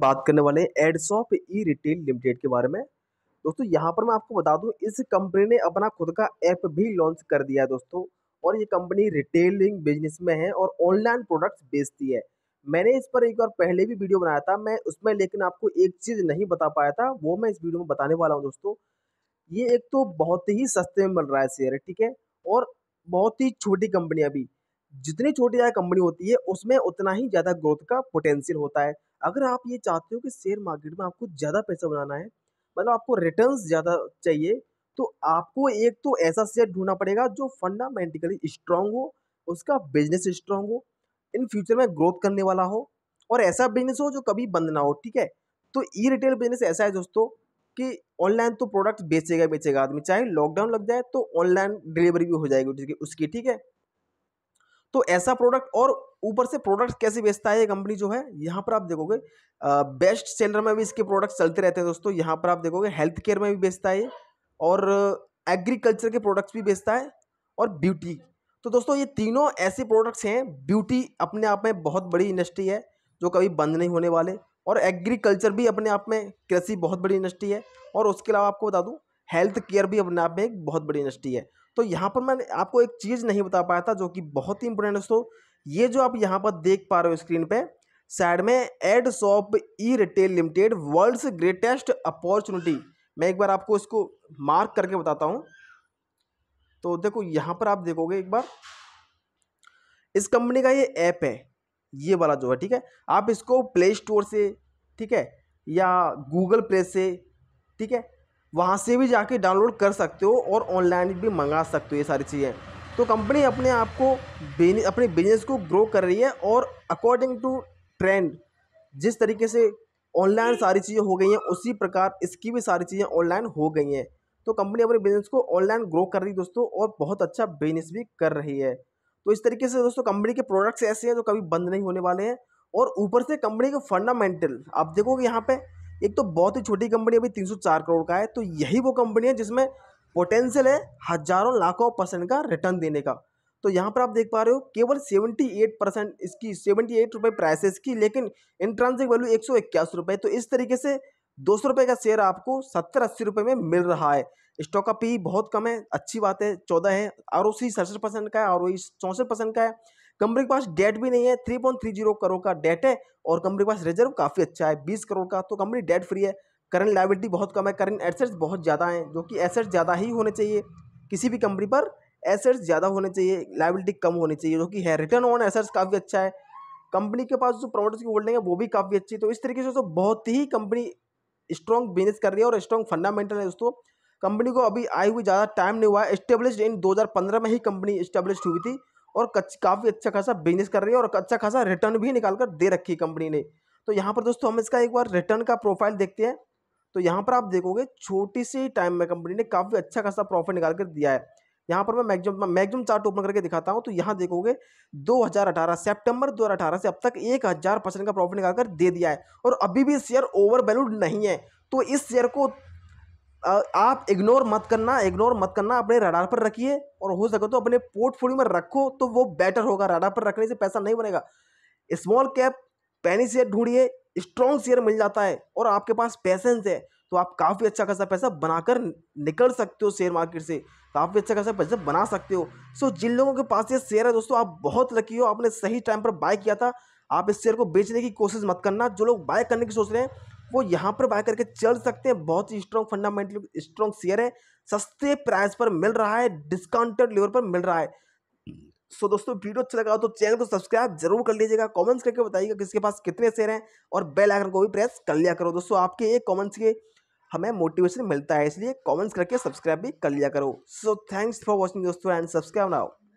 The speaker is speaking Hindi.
बात करने वाले हैं एडसॉप ई रिटेल लिमिटेड के बारे में दोस्तों यहाँ पर मैं आपको बता दूँ इस कंपनी ने अपना खुद का ऐप भी लॉन्च कर दिया है दोस्तों और ये कंपनी रिटेलिंग बिजनेस में है और ऑनलाइन प्रोडक्ट्स बेचती है मैंने इस पर एक बार पहले भी वीडियो बनाया था मैं उसमें लेकिन आपको एक चीज़ नहीं बता पाया था वो मैं इस वीडियो में बताने वाला हूँ दोस्तों ये एक तो बहुत ही सस्ते में मिल रहा है शेयर ठीक है और बहुत ही छोटी कंपनियाँ भी जितनी छोटी ज़्यादा कंपनी होती है उसमें उतना ही ज़्यादा ग्रोथ का पोटेंशियल होता है अगर आप ये चाहते हो कि शेयर मार्केट में आपको ज़्यादा पैसा बनाना है मतलब आपको रिटर्न ज़्यादा चाहिए तो आपको एक तो ऐसा शेयर ढूंढना पड़ेगा जो फंडामेंटिकली स्ट्रांग हो उसका बिजनेस स्ट्रांग हो इन फ्यूचर में ग्रोथ करने वाला हो और ऐसा बिजनेस हो जो कभी बंद ना हो ठीक है तो ई रिटेल बिजनेस ऐसा है दोस्तों कि ऑनलाइन तो प्रोडक्ट बेचेगा बेचेगा आदमी चाहे लॉकडाउन लग जाए तो ऑनलाइन डिलीवरी भी हो जाएगी उसकी ठीक है तो ऐसा प्रोडक्ट और ऊपर से प्रोडक्ट कैसे बेचता है ये कंपनी जो है यहाँ पर आप देखोगे बेस्ट सेलर में भी इसके प्रोडक्ट्स चलते रहते हैं दोस्तों यहाँ पर आप देखोगे हेल्थ केयर में भी बेचता है और एग्रीकल्चर के प्रोडक्ट्स भी बेचता है और ब्यूटी तो दोस्तों ये तीनों ऐसे प्रोडक्ट्स हैं ब्यूटी अपने आप में बहुत बड़ी इंडस्ट्री है जो कभी बंद नहीं होने वाले और एग्रीकल्चर भी अपने आप में कृषि बहुत बड़ी इंडस्ट्री है और उसके अलावा आपको बता दूँ हेल्थ केयर भी अपने आप में एक बहुत बड़ी इंडस्ट्री है तो यहाँ पर मैं आपको एक चीज़ नहीं बता पाया था जो कि बहुत ही इंपॉर्टेंट दोस्तों ये जो आप यहाँ पर देख पा रहे हो स्क्रीन पे साइड में ad shop e retail limited world's greatest opportunity मैं एक बार आपको इसको मार्क करके बताता हूँ तो देखो यहाँ पर आप देखोगे एक बार इस कंपनी का ये ऐप है ये वाला जो है ठीक है आप इसको प्ले स्टोर से ठीक है या गूगल प्ले से ठीक है वहाँ से भी जाके डाउनलोड कर सकते हो और ऑनलाइन भी मंगा सकते हो ये सारी चीज़ें तो कंपनी अपने आप को अपने बिजनेस को ग्रो कर रही है और अकॉर्डिंग टू ट्रेंड जिस तरीके से ऑनलाइन सारी चीज़ें हो गई हैं उसी प्रकार इसकी भी सारी चीज़ें ऑनलाइन हो गई हैं तो कंपनी अपने बिजनेस को ऑनलाइन ग्रो कर रही है दोस्तों और बहुत अच्छा बिजनेस भी कर रही है तो इस तरीके से दोस्तों कंपनी के प्रोडक्ट्स ऐसे हैं जो कभी बंद नहीं होने वाले हैं और ऊपर से कंपनी के फंडामेंटल आप देखोगे यहाँ पर एक तो बहुत ही छोटी कंपनी अभी 304 करोड़ का है तो यही वो कंपनी है जिसमें पोटेंशियल है हजारों लाखों परसेंट का रिटर्न देने का तो यहाँ पर आप देख पा रहे हो केवल 78 परसेंट इसकी 78 एट रुपये प्राइसेस की लेकिन इंट्रांसिक वैल्यू एक सौ इक्यासी रुपये तो इस तरीके से दो सौ रुपये का शेयर आपको सत्तर अस्सी रुपये में मिल रहा है स्टॉक का पी e बहुत कम है अच्छी बात है चौदह है आर ओ सी सड़सठ परसेंट का है आर ओ e चौंसठ परसेंट का है कंपनी के पास डेट भी नहीं है three point three zero crore का डेट है और कंपनी के पास रिजर्व काफ़ी अच्छा है बीस करोड़ का तो कंपनी डेट फ्री है करंट लाइबिलिटी बहुत कम है करंट एसेट्स बहुत ज़्यादा हैं जो कि एसेट्स ज़्यादा ही होने चाहिए किसी भी कंपनी पर एसेट्स ज़्यादा होने चाहिए लाइबिलिटी कम होनी चाहिए जो कि है रिटर्न ऑन एसेट्स काफ़ी अच्छा है कंपनी के पास जो प्रोडक्ट्स की होल्डिंग है वो भी काफ़ी अच्छी है तो इस तरीके से तो बहुत ही कंपनी स्ट्रॉन्ग बिजनेस कर रही है और स्ट्रॉन्ग फंडामेंटल है दोस्तों कंपनी को अभी आई हुई ज़्यादा टाइम नहीं हुआ है स्टेब्लिश इन 2015 में ही कंपनी स्टेब्लिश हुई थी और काफ़ी अच्छा खासा बिजनेस कर रही है और अच्छा खासा रिटर्न भी निकाल कर दे रखी है कंपनी ने तो यहाँ पर दोस्तों हम इसका एक बार रिटर्न का प्रोफाइल देखते हैं तो यहाँ पर आप देखोगे छोटी सी टाइम में कंपनी ने काफ़ी अच्छा खासा प्रॉफिट निकाल कर दिया है यहाँ पर मैं मैगजम मैगजम चार्ट ओपन करके दिखाता हूँ तो यहाँ देखोगे 2018 सितंबर 2018 से अब तक एक हज़ार परसेंट का प्रॉफिट निकाल कर दे दिया है और अभी भी शेयर ओवर वैल्यूड नहीं है तो इस शेयर को आप इग्नोर मत करना इग्नोर मत करना अपने रडार पर रखिए और हो सके तो अपने पोर्टफोलियो में रखो तो वो बेटर होगा रडार पर रखने से पैसा नहीं बनेगा स्मॉल कैप पैनी शेयर ढूंढिए स्ट्रॉन्ग शेयर मिल जाता है और आपके पास पैसेंस है तो आप काफ़ी अच्छा खासा पैसा बनाकर निकल सकते हो शेयर मार्केट से काफ़ी अच्छा खासा पैसा बना सकते हो सो जिन लोगों के पास ये शेयर है दोस्तों आप बहुत लकी हो आपने सही टाइम पर बाय किया था आप इस शेयर को बेचने की कोशिश मत करना जो लोग बाय करने की सोच रहे हैं वो यहाँ पर बाय करके चल सकते हैं बहुत ही स्ट्रॉन्ग फंडामेंटल स्ट्रॉन्ग शेयर है सस्ते प्राइस पर मिल रहा है डिस्काउंटेड लेवल पर मिल रहा है सो so, दोस्तों वीडियो अच्छा लगा तो चैनल को सब्सक्राइब जरूर कर लीजिएगा कमेंट्स करके बताइएगा किसके पास कितने शेयर हैं और बेल आइकन को भी प्रेस कर लिया करो दोस्तों आपके एक कमेंट्स के हमें मोटिवेशन मिलता है इसलिए कमेंट्स करके सब्सक्राइब भी कर लिया करो सो थैंक्स फॉर वॉचिंग दोस्तों एंड सब्सक्राइब नाउ